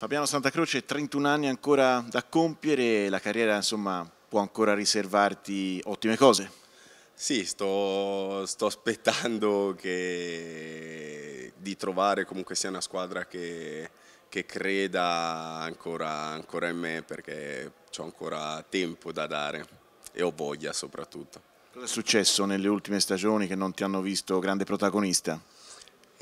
Fabiano Santacroce, 31 anni ancora da compiere, la carriera insomma, può ancora riservarti ottime cose. Sì, sto, sto aspettando che, di trovare comunque sia una squadra che, che creda ancora, ancora, in me perché ho ancora tempo da dare e ho voglia soprattutto. Cosa è successo nelle ultime stagioni che non ti hanno visto grande protagonista?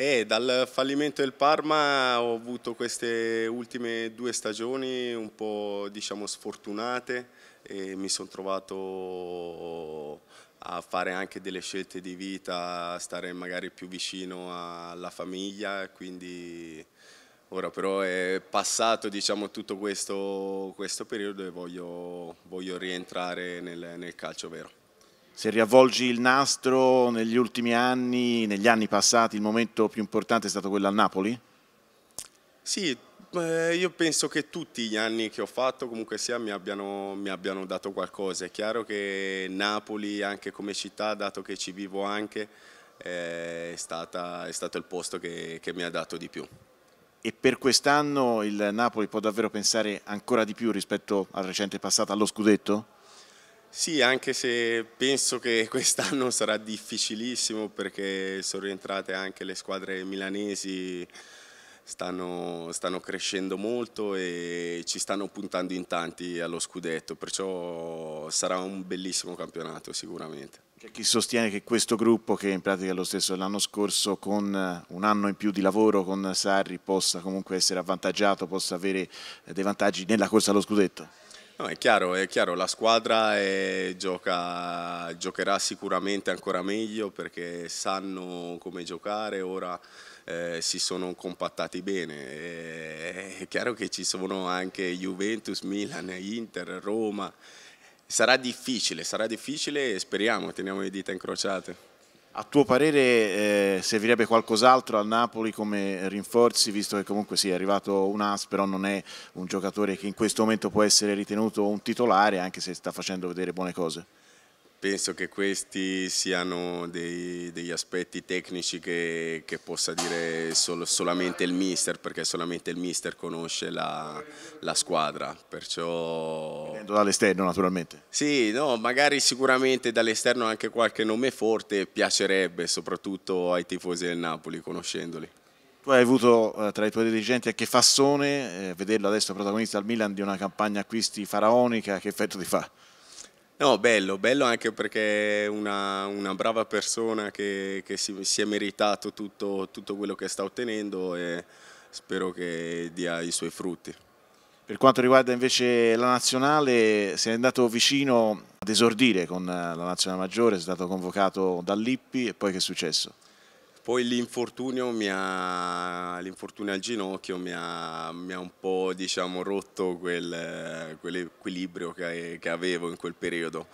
E eh, dal fallimento del Parma ho avuto queste ultime due stagioni un po' diciamo, sfortunate e mi sono trovato a fare anche delle scelte di vita, a stare magari più vicino alla famiglia, quindi ora però è passato diciamo, tutto questo, questo, periodo e voglio, voglio rientrare nel, nel calcio vero se riavvolgi il nastro negli ultimi anni, negli anni passati, il momento più importante è stato quello a Napoli? Sì, eh, io penso che tutti gli anni che ho fatto comunque sia mi abbiano, mi abbiano, dato qualcosa. È chiaro che Napoli anche come città, dato che ci vivo anche, eh, è, stata, è, stato il posto che, che mi ha dato di più. E per quest'anno il Napoli può davvero pensare ancora di più rispetto al recente passato, allo scudetto? Sì, anche se penso che quest'anno sarà difficilissimo perché sono rientrate anche le squadre milanesi, stanno, stanno, crescendo molto e ci stanno puntando in tanti allo scudetto, perciò sarà un bellissimo campionato sicuramente. C'è chi sostiene che questo gruppo, che in pratica è lo stesso dell'anno scorso, con un anno in più di lavoro con Sarri possa comunque essere avvantaggiato, possa avere dei vantaggi nella corsa allo scudetto? No, è chiaro, è chiaro, la squadra è, eh, gioca, giocherà sicuramente ancora meglio perché sanno come giocare, ora eh, si sono compattati bene. E, eh, è chiaro che ci sono anche Juventus, Milan, Inter, Roma. Sarà difficile, sarà difficile e speriamo, teniamo le dita incrociate. A tuo parere eh, servirebbe qualcos'altro al Napoli come rinforzi, visto che comunque sì, è arrivato un As, però non è un giocatore che in questo momento può essere ritenuto un titolare, anche se sta facendo vedere buone cose? Penso che questi siano dei, degli aspetti tecnici che, che possa dire solo, solamente il mister, perché solamente il mister conosce la, la squadra. Perciò... Dall'esterno naturalmente. Sì, no, magari sicuramente dall'esterno anche qualche nome forte piacerebbe, soprattutto ai tifosi del Napoli, conoscendoli. Tu hai avuto eh, tra i tuoi dirigenti a che Fassone, eh, vederlo adesso protagonista al Milan di una campagna acquisti faraonica, che effetto ti fa? No, bello, bello anche perché è una, una brava persona che, che si, si, è meritato tutto, tutto, quello che sta ottenendo e spero che dia i suoi frutti. Per quanto riguarda invece la nazionale, sei andato vicino ad esordire con la nazionale maggiore, sei stato convocato dall'Ippi e poi che è successo? Poi l'infortunio, al ginocchio mi ha, mi ha un po' diciamo, rotto quel, quell'equilibrio che, che, avevo in quel periodo.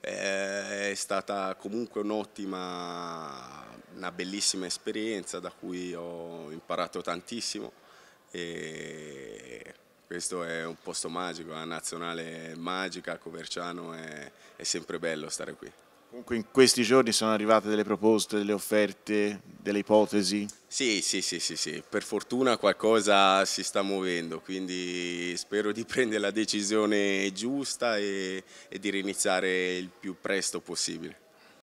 Eh, è stata comunque un'ottima, una bellissima esperienza da cui ho imparato tantissimo e questo è un posto magico, la nazionale magica, Coverciano è, è sempre bello stare qui. Comunque in questi giorni sono arrivate delle proposte, delle offerte delle ipotesi? Sì, sì, sì, sì, sì, per fortuna qualcosa si sta muovendo, quindi spero di prendere la decisione giusta e, e di riniziare il più presto possibile.